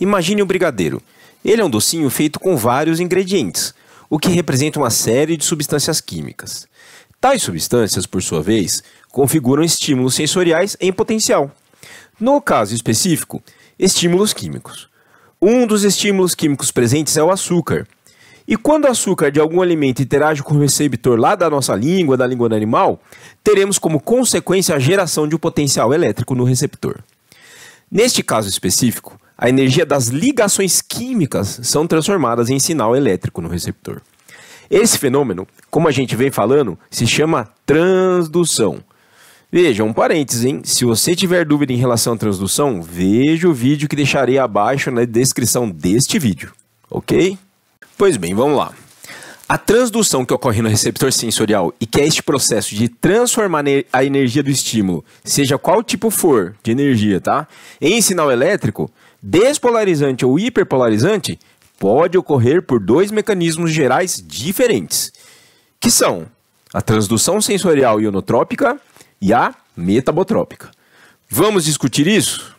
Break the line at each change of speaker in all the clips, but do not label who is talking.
Imagine um brigadeiro. Ele é um docinho feito com vários ingredientes, o que representa uma série de substâncias químicas. Tais substâncias, por sua vez, configuram estímulos sensoriais em potencial. No caso específico, estímulos químicos. Um dos estímulos químicos presentes é o açúcar. E quando o açúcar de algum alimento interage com o receptor lá da nossa língua, da língua do animal, teremos como consequência a geração de um potencial elétrico no receptor. Neste caso específico, a energia das ligações químicas são transformadas em sinal elétrico no receptor. Esse fenômeno, como a gente vem falando, se chama transdução. Veja, um parênteses, hein? Se você tiver dúvida em relação à transdução, veja o vídeo que deixarei abaixo na descrição deste vídeo, ok? Pois bem, vamos lá. A transdução que ocorre no receptor sensorial e que é este processo de transformar a energia do estímulo, seja qual tipo for de energia, tá? Em sinal elétrico, despolarizante ou hiperpolarizante pode ocorrer por dois mecanismos gerais diferentes, que são a transdução sensorial ionotrópica e a metabotrópica. Vamos discutir isso?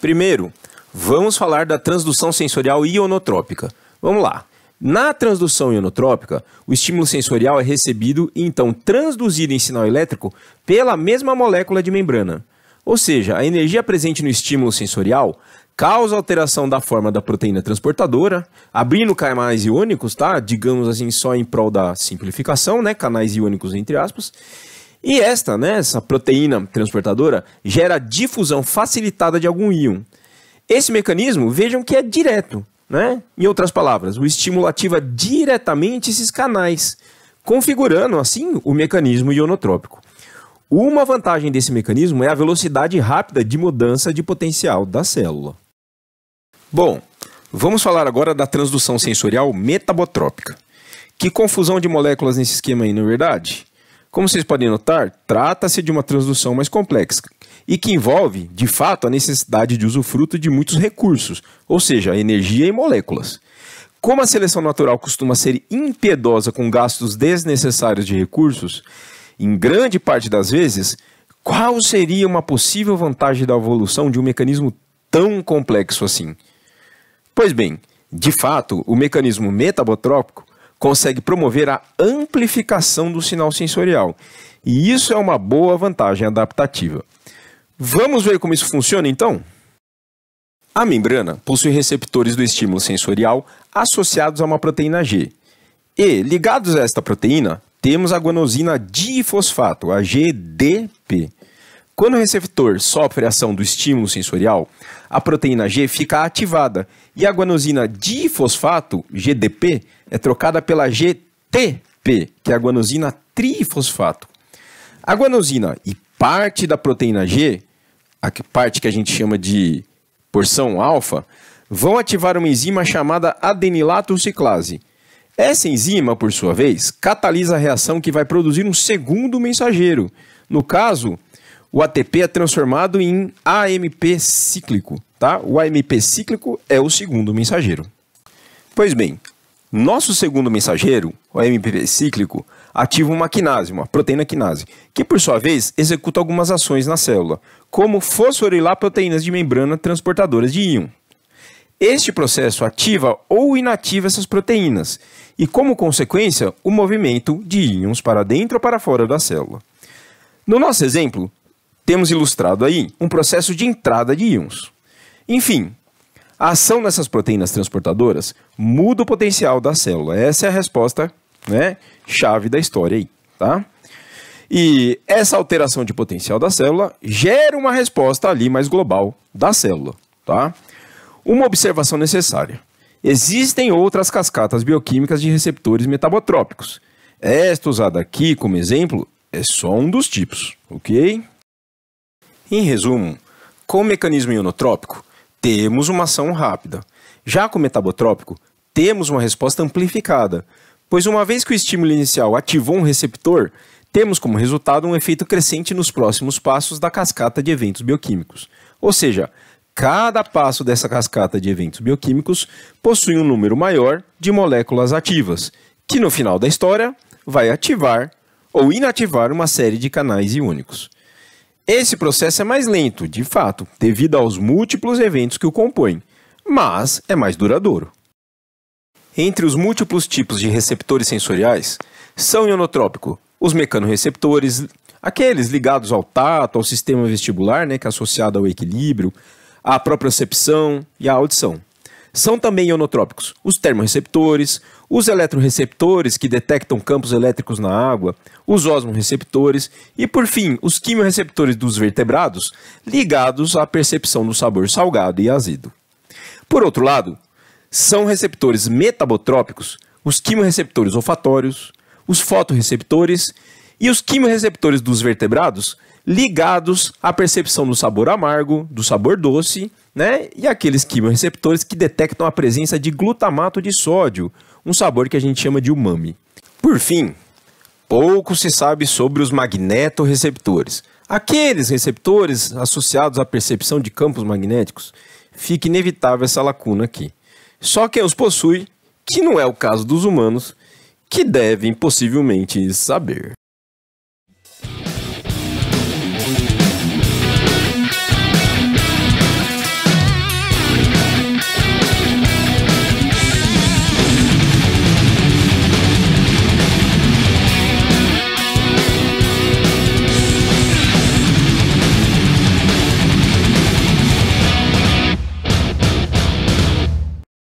Primeiro, vamos falar da transdução sensorial ionotrópica. Vamos lá. Na transdução ionotrópica, o estímulo sensorial é recebido e então transduzido em sinal elétrico pela mesma molécula de membrana. Ou seja, a energia presente no estímulo sensorial causa alteração da forma da proteína transportadora, abrindo canais iônicos, tá? Digamos assim, só em prol da simplificação, né? Canais iônicos entre aspas. E esta, né, essa proteína transportadora gera difusão facilitada de algum íon. Esse mecanismo, vejam que é direto, né? Em outras palavras, o estímulo ativa diretamente esses canais, configurando assim o mecanismo ionotrópico. Uma vantagem desse mecanismo é a velocidade rápida de mudança de potencial da célula. Bom, vamos falar agora da transdução sensorial metabotrópica. Que confusão de moléculas nesse esquema aí, não é verdade? Como vocês podem notar, trata-se de uma transdução mais complexa e que envolve, de fato, a necessidade de usufruto de muitos recursos, ou seja, energia e moléculas. Como a seleção natural costuma ser impiedosa com gastos desnecessários de recursos, em grande parte das vezes, qual seria uma possível vantagem da evolução de um mecanismo tão complexo assim? Pois bem, de fato, o mecanismo metabotrópico consegue promover a amplificação do sinal sensorial, e isso é uma boa vantagem adaptativa. Vamos ver como isso funciona então? A membrana possui receptores do estímulo sensorial associados a uma proteína G. E, ligados a esta proteína, temos a guanosina difosfato, a GDP. Quando o receptor sofre a ação do estímulo sensorial, a proteína G fica ativada e a guanosina difosfato, GDP, é trocada pela GTP, que é a guanosina trifosfato. A guanosina e parte da proteína G, a parte que a gente chama de porção alfa, vão ativar uma enzima chamada ciclase. Essa enzima, por sua vez, catalisa a reação que vai produzir um segundo mensageiro. No caso, o ATP é transformado em AMP cíclico, tá? O AMP cíclico é o segundo mensageiro. Pois bem, nosso segundo mensageiro, o AMP cíclico, ativa uma quinase, uma proteína quinase, que por sua vez executa algumas ações na célula, como fosforilar proteínas de membrana transportadoras de íon. Este processo ativa ou inativa essas proteínas e, como consequência, o movimento de íons para dentro ou para fora da célula. No nosso exemplo, temos ilustrado aí um processo de entrada de íons. Enfim, a ação dessas proteínas transportadoras muda o potencial da célula. Essa é a resposta né, chave da história aí, tá? E essa alteração de potencial da célula gera uma resposta ali mais global da célula, tá? Uma observação necessária. Existem outras cascatas bioquímicas de receptores metabotrópicos. Esta usada aqui como exemplo é só um dos tipos, ok? Em resumo, com o mecanismo ionotrópico, temos uma ação rápida. Já com o metabotrópico, temos uma resposta amplificada, pois uma vez que o estímulo inicial ativou um receptor, temos como resultado um efeito crescente nos próximos passos da cascata de eventos bioquímicos. Ou seja, Cada passo dessa cascata de eventos bioquímicos possui um número maior de moléculas ativas, que no final da história vai ativar ou inativar uma série de canais iônicos. Esse processo é mais lento, de fato, devido aos múltiplos eventos que o compõem, mas é mais duradouro. Entre os múltiplos tipos de receptores sensoriais, são ionotrópico, os mecanorreceptores, aqueles ligados ao tato, ao sistema vestibular, né, que é associado ao equilíbrio, a propriocepção e a audição. São também ionotrópicos os termorreceptores, os eletroreceptores que detectam campos elétricos na água, os osmoreceptores e, por fim, os quimiorreceptores dos vertebrados ligados à percepção do sabor salgado e azido. Por outro lado, são receptores metabotrópicos os quimiorreceptores olfatórios, os fotoreceptores e os quimiorreceptores dos vertebrados ligados à percepção do sabor amargo, do sabor doce, né? E aqueles quimiorreceptores que detectam a presença de glutamato de sódio, um sabor que a gente chama de umami. Por fim, pouco se sabe sobre os magnetorreceptores. Aqueles receptores associados à percepção de campos magnéticos, fica inevitável essa lacuna aqui. Só quem os possui, que não é o caso dos humanos, que devem possivelmente saber.